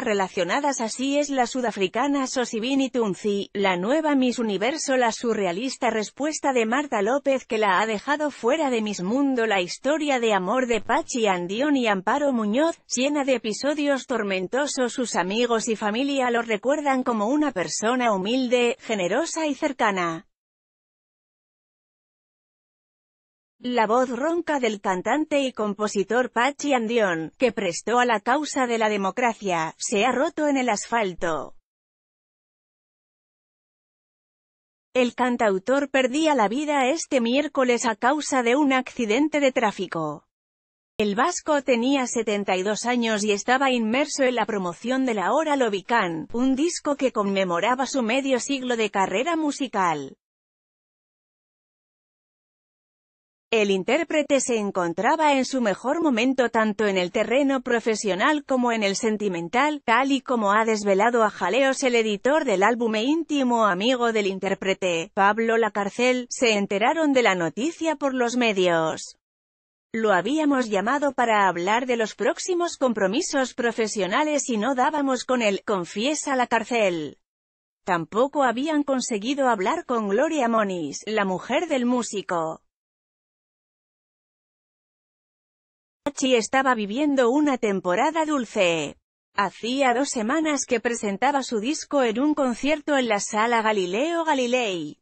relacionadas así es la sudafricana Sosibini Tunzi, la nueva Miss Universo la surrealista respuesta de Marta López que la ha dejado fuera de Miss Mundo la historia de amor de Pachi Andión y Amparo Muñoz, llena de episodios tormentosos sus amigos y familia lo recuerdan como una persona humilde, generosa y cercana. La voz ronca del cantante y compositor Pachi Andión, que prestó a la causa de la democracia, se ha roto en el asfalto. El cantautor perdía la vida este miércoles a causa de un accidente de tráfico. El vasco tenía 72 años y estaba inmerso en la promoción de la Hora Lobicán, un disco que conmemoraba su medio siglo de carrera musical. El intérprete se encontraba en su mejor momento tanto en el terreno profesional como en el sentimental, tal y como ha desvelado a Jaleos el editor del álbum e íntimo amigo del intérprete, Pablo Lacarcel, se enteraron de la noticia por los medios. Lo habíamos llamado para hablar de los próximos compromisos profesionales y no dábamos con él, confiesa la cárcel. Tampoco habían conseguido hablar con Gloria Moniz, la mujer del músico. estaba viviendo una temporada dulce. Hacía dos semanas que presentaba su disco en un concierto en la sala Galileo Galilei.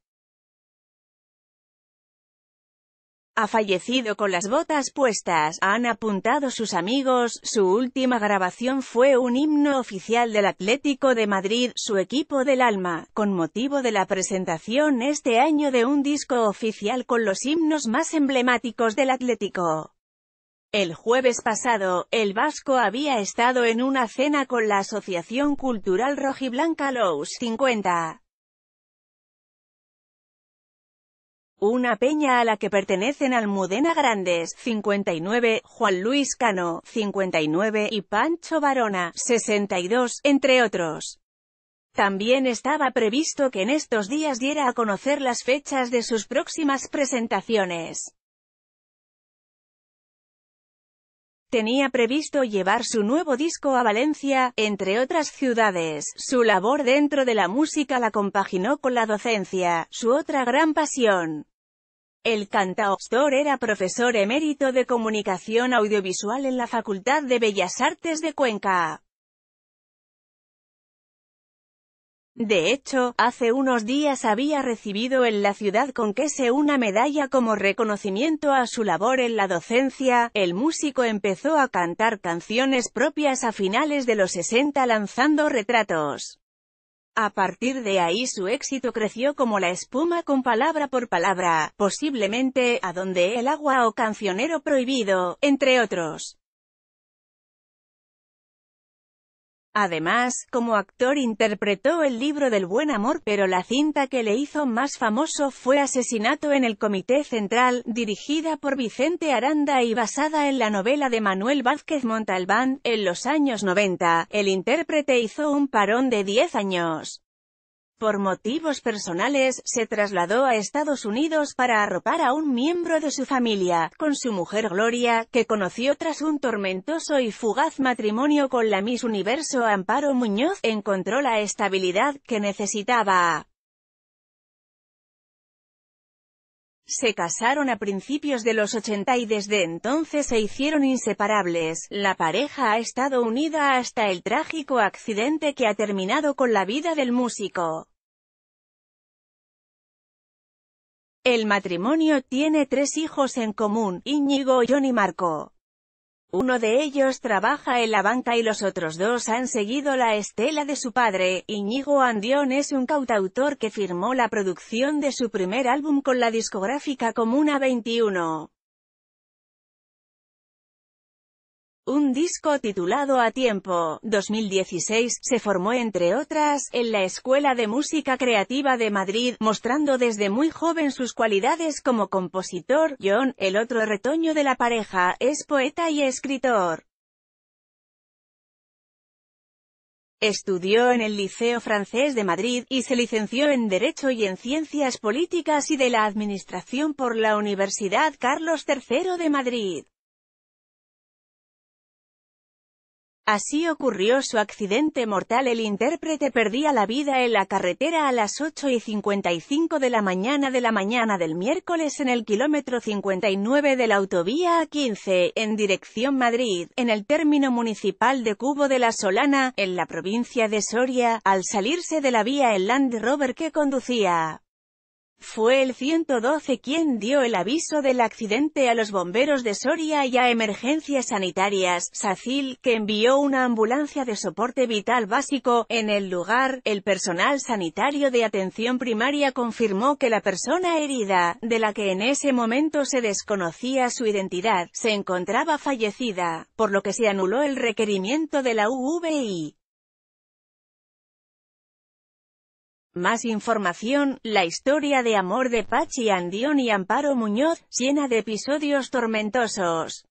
Ha fallecido con las botas puestas, han apuntado sus amigos, su última grabación fue un himno oficial del Atlético de Madrid, su equipo del alma, con motivo de la presentación este año de un disco oficial con los himnos más emblemáticos del Atlético. El jueves pasado, el vasco había estado en una cena con la Asociación Cultural Rojiblanca Los 50. Una peña a la que pertenecen Almudena Grandes, 59, Juan Luis Cano, 59, y Pancho Varona, 62, entre otros. También estaba previsto que en estos días diera a conocer las fechas de sus próximas presentaciones. Tenía previsto llevar su nuevo disco a Valencia, entre otras ciudades. Su labor dentro de la música la compaginó con la docencia, su otra gran pasión. El cantautor era profesor emérito de comunicación audiovisual en la Facultad de Bellas Artes de Cuenca. De hecho, hace unos días había recibido en la ciudad con conquese una medalla como reconocimiento a su labor en la docencia. El músico empezó a cantar canciones propias a finales de los 60 lanzando retratos. A partir de ahí su éxito creció como la espuma con palabra por palabra, posiblemente, a donde el agua o cancionero prohibido, entre otros. Además, como actor interpretó el libro del buen amor, pero la cinta que le hizo más famoso fue Asesinato en el Comité Central, dirigida por Vicente Aranda y basada en la novela de Manuel Vázquez Montalbán. En los años 90, el intérprete hizo un parón de 10 años. Por motivos personales, se trasladó a Estados Unidos para arropar a un miembro de su familia, con su mujer Gloria, que conoció tras un tormentoso y fugaz matrimonio con la Miss Universo Amparo Muñoz, encontró la estabilidad que necesitaba. Se casaron a principios de los 80 y desde entonces se hicieron inseparables. La pareja ha estado unida hasta el trágico accidente que ha terminado con la vida del músico. El matrimonio tiene tres hijos en común, Íñigo, John y Marco. Uno de ellos trabaja en la banca y los otros dos han seguido la estela de su padre. Iñigo Andión es un cautautor que firmó la producción de su primer álbum con la discográfica Comuna 21. un disco titulado A Tiempo, 2016, se formó entre otras, en la Escuela de Música Creativa de Madrid, mostrando desde muy joven sus cualidades como compositor. John, el otro retoño de la pareja, es poeta y escritor. Estudió en el Liceo Francés de Madrid, y se licenció en Derecho y en Ciencias Políticas y de la Administración por la Universidad Carlos III de Madrid. Así ocurrió su accidente mortal. El intérprete perdía la vida en la carretera a las 8 y 55 de la mañana de la mañana del miércoles en el kilómetro 59 de la autovía A15, en dirección Madrid, en el término municipal de Cubo de la Solana, en la provincia de Soria, al salirse de la vía el Land Rover que conducía. Fue el 112 quien dio el aviso del accidente a los bomberos de Soria y a Emergencias Sanitarias, SACIL, que envió una ambulancia de soporte vital básico. En el lugar, el personal sanitario de atención primaria confirmó que la persona herida, de la que en ese momento se desconocía su identidad, se encontraba fallecida, por lo que se anuló el requerimiento de la UVI. Más información, la historia de amor de Pachi Andión y Amparo Muñoz, llena de episodios tormentosos.